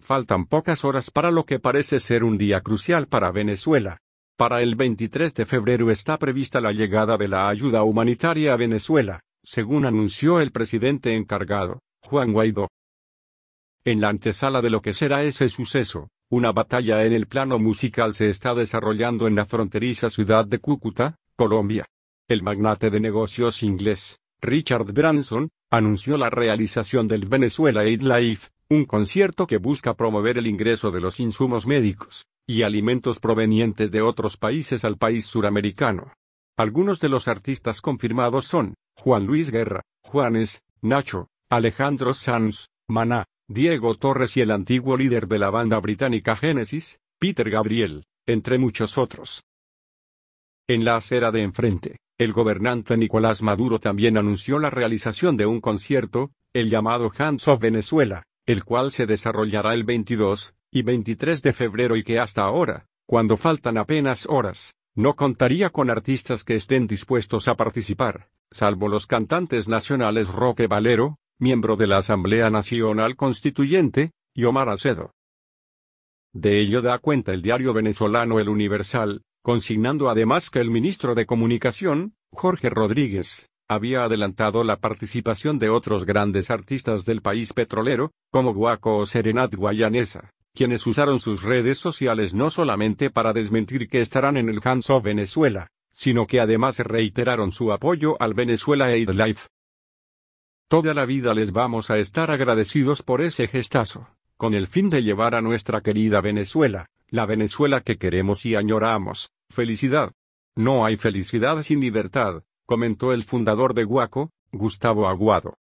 Faltan pocas horas para lo que parece ser un día crucial para Venezuela. Para el 23 de febrero está prevista la llegada de la ayuda humanitaria a Venezuela, según anunció el presidente encargado, Juan Guaidó. En la antesala de lo que será ese suceso, una batalla en el plano musical se está desarrollando en la fronteriza ciudad de Cúcuta, Colombia. El magnate de negocios inglés, Richard Branson, anunció la realización del Venezuela Aid Life, un concierto que busca promover el ingreso de los insumos médicos y alimentos provenientes de otros países al país suramericano. Algunos de los artistas confirmados son Juan Luis Guerra, Juanes, Nacho, Alejandro Sanz, Maná, Diego Torres y el antiguo líder de la banda británica Genesis, Peter Gabriel, entre muchos otros. En la acera de enfrente, el gobernante Nicolás Maduro también anunció la realización de un concierto, el llamado Hands of Venezuela, el cual se desarrollará el 22 y 23 de febrero y que hasta ahora, cuando faltan apenas horas, no contaría con artistas que estén dispuestos a participar, salvo los cantantes nacionales Roque Valero, miembro de la Asamblea Nacional Constituyente, y Omar Acedo. De ello da cuenta el diario venezolano El Universal, consignando además que el ministro de Comunicación, Jorge Rodríguez, había adelantado la participación de otros grandes artistas del país petrolero, como Guaco o Serenat Guayanesa, quienes usaron sus redes sociales no solamente para desmentir que estarán en el Hands of Venezuela, sino que además reiteraron su apoyo al Venezuela Aid Life. Toda la vida les vamos a estar agradecidos por ese gestazo, con el fin de llevar a nuestra querida Venezuela, la Venezuela que queremos y añoramos, felicidad. No hay felicidad sin libertad, comentó el fundador de Guaco, Gustavo Aguado.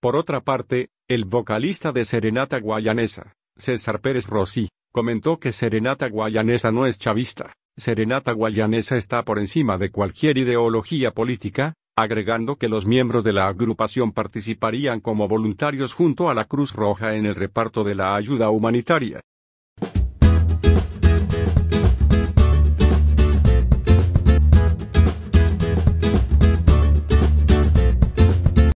Por otra parte, el vocalista de Serenata Guayanesa, César Pérez Rossi, comentó que Serenata Guayanesa no es chavista, Serenata Guayanesa está por encima de cualquier ideología política, agregando que los miembros de la agrupación participarían como voluntarios junto a la Cruz Roja en el reparto de la ayuda humanitaria.